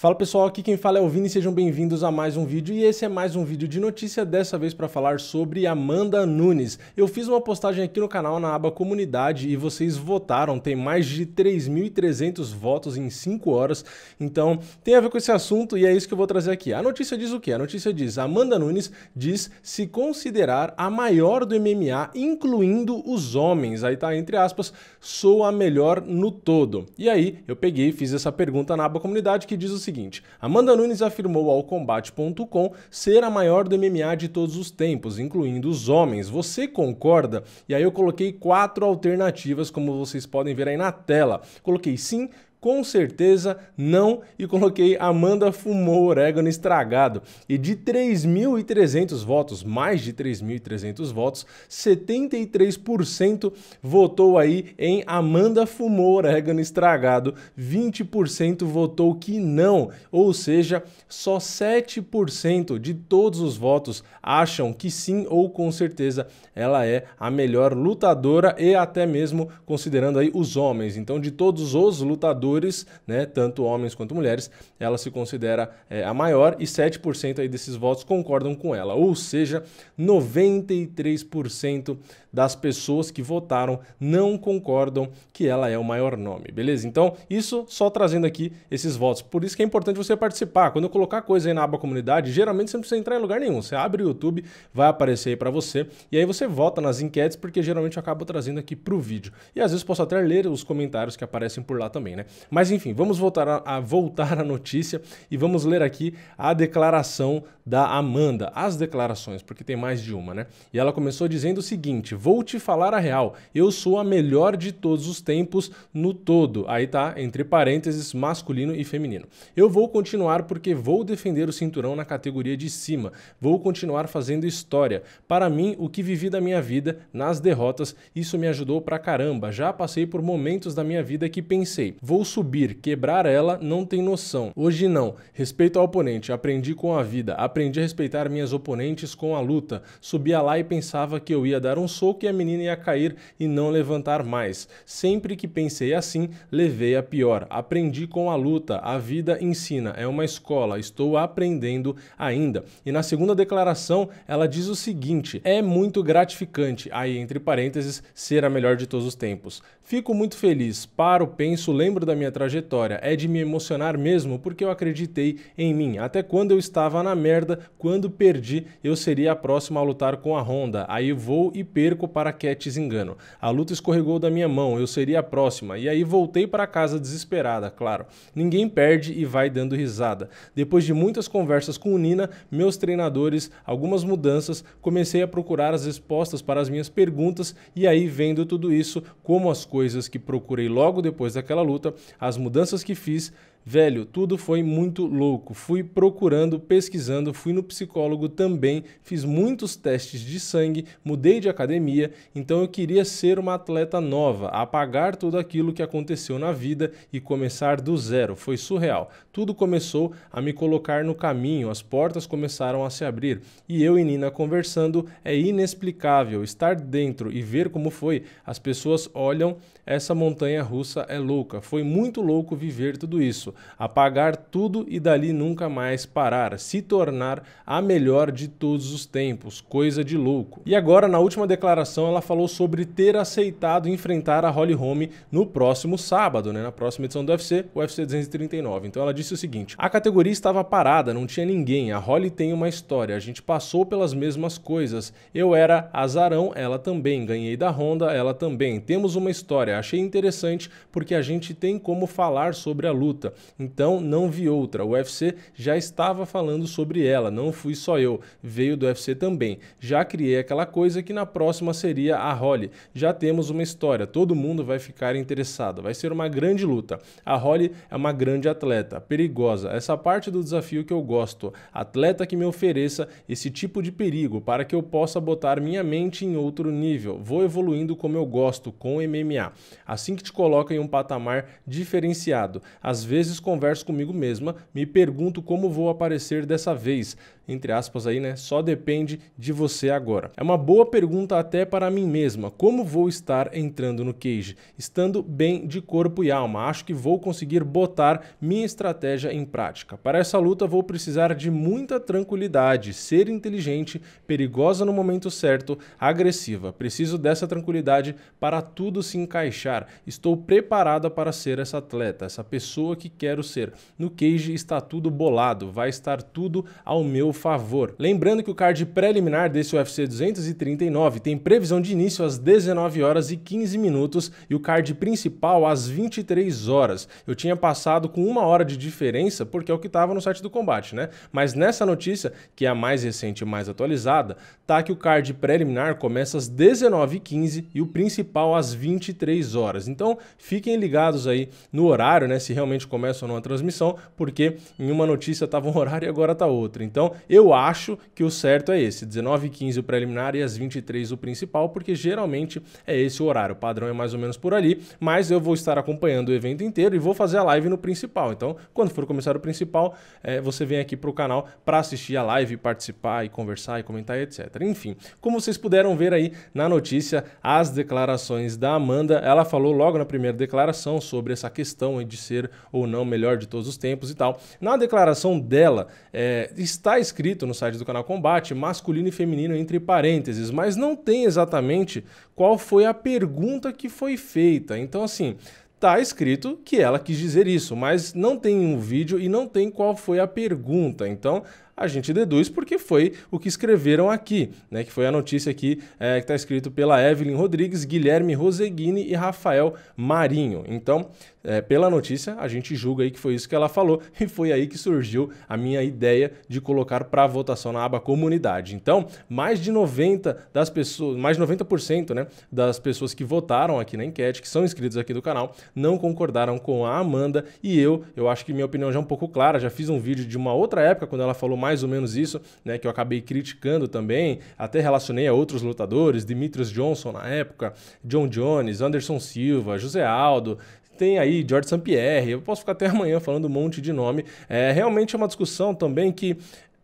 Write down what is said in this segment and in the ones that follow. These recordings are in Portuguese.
Fala pessoal, aqui quem fala é o Vini, sejam bem-vindos a mais um vídeo e esse é mais um vídeo de notícia, dessa vez para falar sobre Amanda Nunes. Eu fiz uma postagem aqui no canal na aba comunidade e vocês votaram, tem mais de 3.300 votos em 5 horas, então tem a ver com esse assunto e é isso que eu vou trazer aqui. A notícia diz o quê? A notícia diz, Amanda Nunes diz se considerar a maior do MMA, incluindo os homens, aí tá entre aspas, sou a melhor no todo. E aí eu peguei e fiz essa pergunta na aba comunidade que diz o seguinte, seguinte: Amanda Nunes afirmou ao Combate.com ser a maior do MMA de todos os tempos, incluindo os homens. Você concorda? E aí eu coloquei quatro alternativas, como vocês podem ver aí na tela. Coloquei sim, com certeza não, e coloquei Amanda fumou orégano estragado. E de 3.300 votos, mais de 3.300 votos, 73% votou aí em Amanda fumou orégano estragado, 20% votou que não, ou seja, só 7% de todos os votos acham que sim ou com certeza ela é a melhor lutadora e até mesmo considerando aí os homens. Então, de todos os lutadores senadores, né, tanto homens quanto mulheres, ela se considera é, a maior e 7% aí desses votos concordam com ela. Ou seja, 93% das pessoas que votaram não concordam que ela é o maior nome, beleza? Então, isso só trazendo aqui esses votos. Por isso que é importante você participar. Quando eu colocar coisa aí na aba comunidade, geralmente você não precisa entrar em lugar nenhum. Você abre o YouTube, vai aparecer aí para você e aí você vota nas enquetes, porque geralmente eu acabo trazendo aqui pro vídeo. E às vezes posso até ler os comentários que aparecem por lá também, né? Mas enfim, vamos voltar a, a voltar à notícia e vamos ler aqui a declaração da Amanda, as declarações, porque tem mais de uma, né? E ela começou dizendo o seguinte: "Vou te falar a real, eu sou a melhor de todos os tempos no todo". Aí tá entre parênteses masculino e feminino. Eu vou continuar porque vou defender o cinturão na categoria de cima. Vou continuar fazendo história. Para mim, o que vivi da minha vida nas derrotas, isso me ajudou pra caramba. Já passei por momentos da minha vida que pensei: "Vou subir, quebrar ela, não tem noção. Hoje não. Respeito ao oponente, aprendi com a vida. Aprendi a respeitar minhas oponentes com a luta. Subia lá e pensava que eu ia dar um soco e a menina ia cair e não levantar mais. Sempre que pensei assim, levei a pior. Aprendi com a luta. A vida ensina. É uma escola. Estou aprendendo ainda. E na segunda declaração, ela diz o seguinte: é muito gratificante. Aí, entre parênteses, ser a melhor de todos os tempos. Fico muito feliz, paro, penso, lembro da minha minha trajetória, é de me emocionar mesmo porque eu acreditei em mim. Até quando eu estava na merda, quando perdi, eu seria a próxima a lutar com a Honda. Aí vou e perco para Cats Engano. A luta escorregou da minha mão, eu seria a próxima. E aí voltei para casa desesperada, claro. Ninguém perde e vai dando risada. Depois de muitas conversas com o Nina, meus treinadores, algumas mudanças, comecei a procurar as respostas para as minhas perguntas e aí vendo tudo isso, como as coisas que procurei logo depois daquela luta as mudanças que fiz Velho, tudo foi muito louco. Fui procurando, pesquisando, fui no psicólogo também, fiz muitos testes de sangue, mudei de academia, então eu queria ser uma atleta nova, apagar tudo aquilo que aconteceu na vida e começar do zero. Foi surreal. Tudo começou a me colocar no caminho, as portas começaram a se abrir e eu e Nina conversando é inexplicável. Estar dentro e ver como foi, as pessoas olham, essa montanha russa é louca. Foi muito louco viver tudo isso passo, apagar tudo e dali nunca mais parar, se tornar a melhor de todos os tempos, coisa de louco. E agora, na última declaração, ela falou sobre ter aceitado enfrentar a Holly Holm no próximo sábado, né, na próxima edição do UFC, o UFC 239. Então ela disse o seguinte: a categoria estava parada, não tinha ninguém, a Holly tem uma história, a gente passou pelas mesmas coisas. Eu era azarão, ela também, ganhei da Honda, ela também. Temos uma história, achei interessante porque a gente tem como falar sobre a luta. Então não vi outra. O UFC já estava falando sobre ela, não fui só eu. Veio do UFC também. Já criei aquela coisa que na próxima seria a Holly. Já temos uma história, todo mundo vai ficar interessado. Vai ser uma grande luta. A Holly é uma grande atleta, perigosa. Essa parte do desafio que eu gosto. Atleta que me ofereça esse tipo de perigo para que eu possa botar minha mente em outro nível. Vou evoluindo como eu gosto, com MMA. Assim que te coloca em um patamar diferenciado. Às vezes vezes converso comigo mesma, me pergunto como vou aparecer dessa vez entre aspas aí, né? Só depende de você agora. É uma boa pergunta até para mim mesma. Como vou estar entrando no cage? Estando bem de corpo e alma, acho que vou conseguir botar minha estratégia em prática. Para essa luta vou precisar de muita tranquilidade, ser inteligente, perigosa no momento certo, agressiva. Preciso dessa tranquilidade para tudo se encaixar. Estou preparada para ser essa atleta, essa pessoa que quero ser. No cage está tudo bolado, vai estar tudo ao meu favor. Lembrando que o card preliminar desse UFC 239 tem previsão de início às 19 horas e 15 minutos e o card principal às 23 horas. Eu tinha passado com uma hora de diferença porque é o que estava no site do combate, né? Mas nessa notícia, que é a mais recente e mais atualizada, tá que o card preliminar começa às 19h15 e o principal às 23 horas. Então fiquem ligados aí no horário, né? Se realmente começa ou não a transmissão, porque em uma notícia estava um horário e agora tá outro. Então eu acho que o certo é esse, 19h15 o preliminar e às 23 o principal, porque geralmente é esse o horário, o padrão é mais ou menos por ali, mas eu vou estar acompanhando o evento inteiro e vou fazer a live no principal. Então, quando for começar o principal, é, você vem aqui para o canal para assistir a live, participar e conversar e comentar, etc. Enfim, como vocês puderam ver aí na notícia, as declarações da Amanda, ela falou logo na primeira declaração sobre essa questão de ser ou não melhor de todos os tempos e tal. Na declaração dela, é, está escrito escrito no site do canal Combate, masculino e feminino entre parênteses, mas não tem exatamente qual foi a pergunta que foi feita. Então, assim, tá escrito que ela quis dizer isso, mas não tem um vídeo e não tem qual foi a pergunta. Então, a gente deduz porque foi o que escreveram aqui, né? Que foi a notícia aqui é, que está escrito pela Evelyn Rodrigues, Guilherme Roseguini e Rafael Marinho. Então, é, pela notícia, a gente julga aí que foi isso que ela falou e foi aí que surgiu a minha ideia de colocar para votação na aba comunidade. Então, mais de 90 das pessoas, mais de 90%, né, das pessoas que votaram aqui na enquete, que são inscritos aqui do canal, não concordaram com a Amanda e eu, eu acho que minha opinião já é um pouco clara, já fiz um vídeo de uma outra época quando ela falou mais mais ou menos isso, né, que eu acabei criticando também, até relacionei a outros lutadores, Dimitris Johnson na época, John Jones, Anderson Silva, José Aldo, tem aí George St. Pierre, eu posso ficar até amanhã falando um monte de nome. É, realmente é uma discussão também que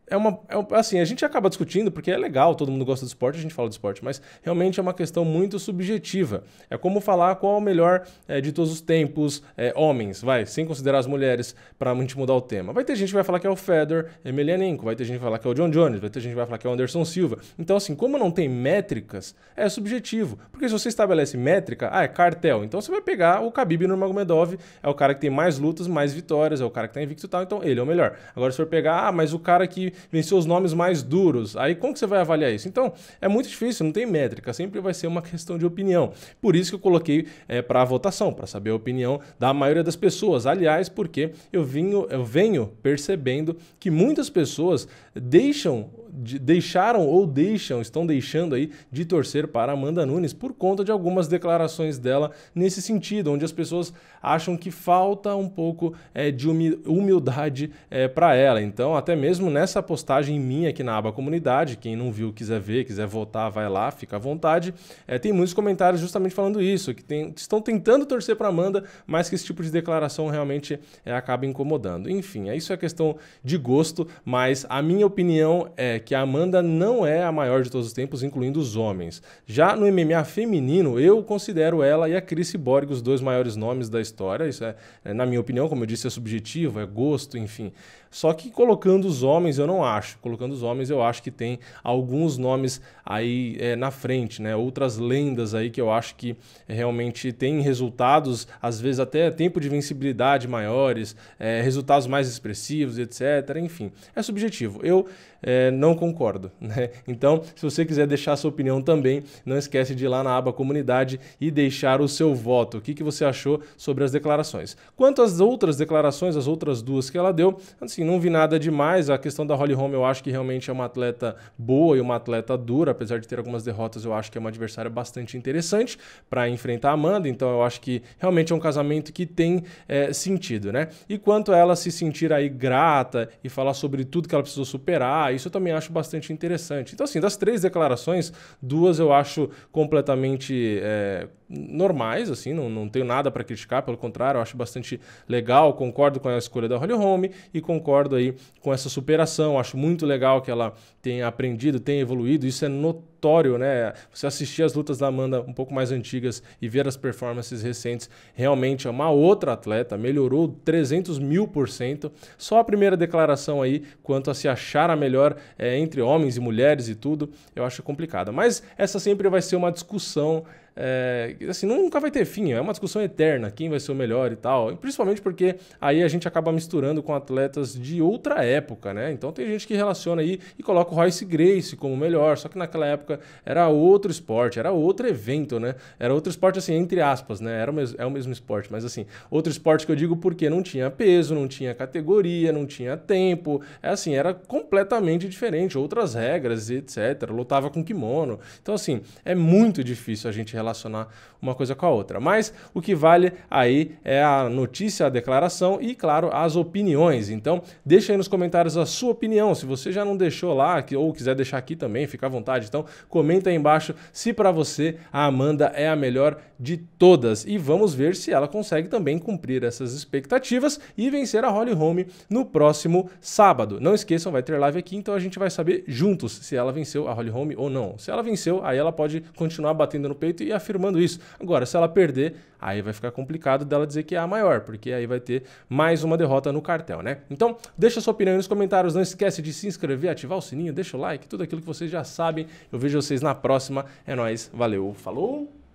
é uma. É, assim, a gente acaba discutindo porque é legal, todo mundo gosta de esporte, a gente fala de esporte, mas realmente é uma questão muito subjetiva. É como falar qual é o melhor é, de todos os tempos, é, homens, vai, sem considerar as mulheres, para a gente mudar o tema. Vai ter gente que vai falar que é o Fedor Emelianenko, vai ter gente que vai falar que é o John Jones, vai ter gente que vai falar que é o Anderson Silva. Então, assim, como não tem métricas, é subjetivo. Porque se você estabelece métrica, ah, é cartel. Então você vai pegar o Khabib Nurmagomedov, é o cara que tem mais lutas, mais vitórias, é o cara que tá invicto e tal, então ele é o melhor. Agora, se for pegar, ah, mas o cara que venceu os nomes mais duros. Aí como que você vai avaliar isso? Então, é muito difícil, não tem métrica, sempre vai ser uma questão de opinião. Por isso que eu coloquei é, eh, para votação, para saber a opinião da maioria das pessoas. Aliás, porque eu, vinho, eu venho percebendo que muitas pessoas deixam de, deixaram ou deixam, estão deixando aí de torcer para Amanda Nunes por conta de algumas declarações dela nesse sentido, onde as pessoas acham que falta um pouco é, de humildade é, eh, para ela. Então, até mesmo nessa postagem minha aqui na aba comunidade. Quem não viu, quiser ver, quiser votar, vai lá, fica à vontade. É, tem muitos comentários justamente falando isso, que tem, estão tentando torcer para Amanda, mas que esse tipo de declaração realmente é, acaba incomodando. Enfim, é isso é questão de gosto, mas a minha opinião é que a Amanda não é a maior de todos os tempos, incluindo os homens. Já no MMA feminino, eu considero ela e a Chris Borg os dois maiores nomes da história. Isso é, é na minha opinião, como eu disse, é subjetivo, é gosto, enfim. Só que colocando os homens, eu não acho. Colocando os homens, eu acho que tem alguns nomes aí é, na frente, né? Outras lendas aí que eu acho que realmente tem resultados, às vezes até tempo de vencibilidade maiores, é, resultados mais expressivos, etc. Enfim, é subjetivo. Eu é, não concordo, né? Então, se você quiser deixar a sua opinião também, não esquece de ir lá na aba comunidade e deixar o seu voto. O que, que você achou sobre as declarações? Quanto às outras declarações, as outras duas que ela deu, assim, não vi nada demais. A questão da Holly Holm, eu acho que realmente é uma atleta boa e uma atleta dura, apesar de ter algumas derrotas, eu acho que é uma adversária bastante interessante para enfrentar a Amanda. Então eu acho que realmente é um casamento que tem é, sentido, né? E quanto a ela se sentir aí grata e falar sobre tudo que ela precisou superar, isso eu também acho bastante interessante. Então, assim, das três declarações, duas eu acho completamente. É, normais, assim, não, não tenho nada para criticar, pelo contrário, eu acho bastante legal, concordo com a escolha da Holly Home e concordo aí com essa superação, acho muito legal que ela tenha aprendido, tenha evoluído, isso é notável notório, né? Você assistir as lutas da Amanda um pouco mais antigas e ver as performances recentes, realmente é uma outra atleta, melhorou 300 mil por cento. Só a primeira declaração aí, quanto a se achar a melhor é, entre homens e mulheres e tudo, eu acho complicada. Mas essa sempre vai ser uma discussão. É, assim, nunca vai ter fim, é uma discussão eterna, quem vai ser o melhor e tal. E principalmente porque aí a gente acaba misturando com atletas de outra época, né? Então tem gente que relaciona aí e coloca o Royce Grace como melhor, só que naquela época época era outro esporte, era outro evento, né? Era outro esporte, assim, entre aspas, né? Era o mesmo, é o mesmo esporte, mas assim, outro esporte que eu digo porque não tinha peso, não tinha categoria, não tinha tempo. É assim, era completamente diferente, outras regras e etc. Lutava com kimono. Então, assim, é muito difícil a gente relacionar uma coisa com a outra. Mas o que vale aí é a notícia, a declaração e, claro, as opiniões. Então, deixa aí nos comentários a sua opinião. Se você já não deixou lá, ou quiser deixar aqui também, fica à vontade. Então, Comenta aí embaixo se para você a Amanda é a melhor de todas e vamos ver se ela consegue também cumprir essas expectativas e vencer a Holly Holm no próximo sábado. Não esqueçam, vai ter live aqui, então a gente vai saber juntos se ela venceu a Holly Holm ou não. Se ela venceu, aí ela pode continuar batendo no peito e afirmando isso. Agora, se ela perder, aí vai ficar complicado dela dizer que é a maior, porque aí vai ter mais uma derrota no cartel, né? Então, deixa sua opinião aí nos comentários, não esquece de se inscrever, ativar o sininho, deixa o like, tudo aquilo que vocês já sabem. Eu vejo vejo vocês na próxima. É nóis, valeu, falou!